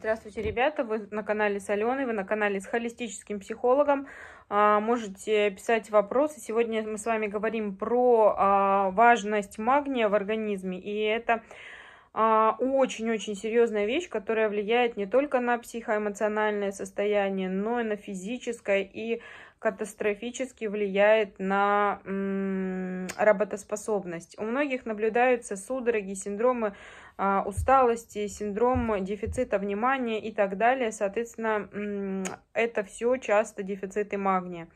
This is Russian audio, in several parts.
Здравствуйте, ребята! Вы на канале с Аленой, вы на канале с холистическим психологом. А, можете писать вопросы. Сегодня мы с вами говорим про а, важность магния в организме. И это а, очень-очень серьезная вещь, которая влияет не только на психоэмоциональное состояние, но и на физическое. И катастрофически влияет на работоспособность. У многих наблюдаются судороги, синдромы а, усталости, синдром дефицита внимания и так далее. Соответственно, это все часто дефициты магния.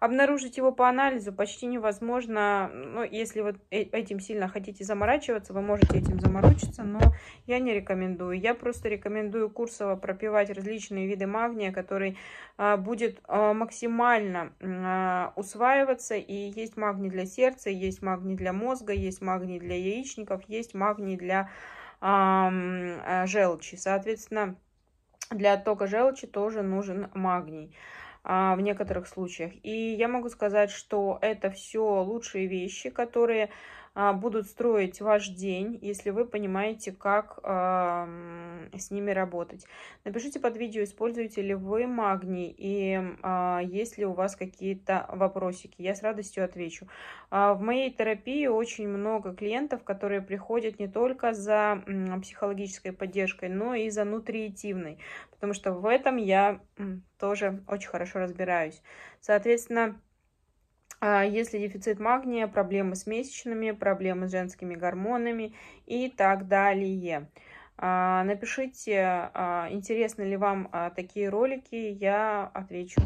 Обнаружить его по анализу почти невозможно. Ну, если вот э, этим сильно хотите заморачиваться, вы можете этим заморочиться, но я не рекомендую. Я просто рекомендую Курсово пропивать различные виды магния, который а, будет а, максимально а, усваиваться. И есть магний для сердца, есть магний для мозга, есть магний для яичников, есть магний для э, желчи. Соответственно, для оттока желчи тоже нужен магний. А, в некоторых случаях. И я могу сказать, что это все лучшие вещи, которые а, будут строить ваш день, если вы понимаете, как а, с ними работать. Напишите под видео, используете ли вы магний и а, есть ли у вас какие-то вопросики. Я с радостью отвечу. А, в моей терапии очень много клиентов, которые приходят не только за психологической поддержкой, но и за нутриитивной, потому что в этом я тоже очень хорошо разбираюсь. Соответственно, а, если дефицит магния, проблемы с месячными, проблемы с женскими гормонами и так далее. А, напишите, а, интересны ли вам такие ролики, я отвечу.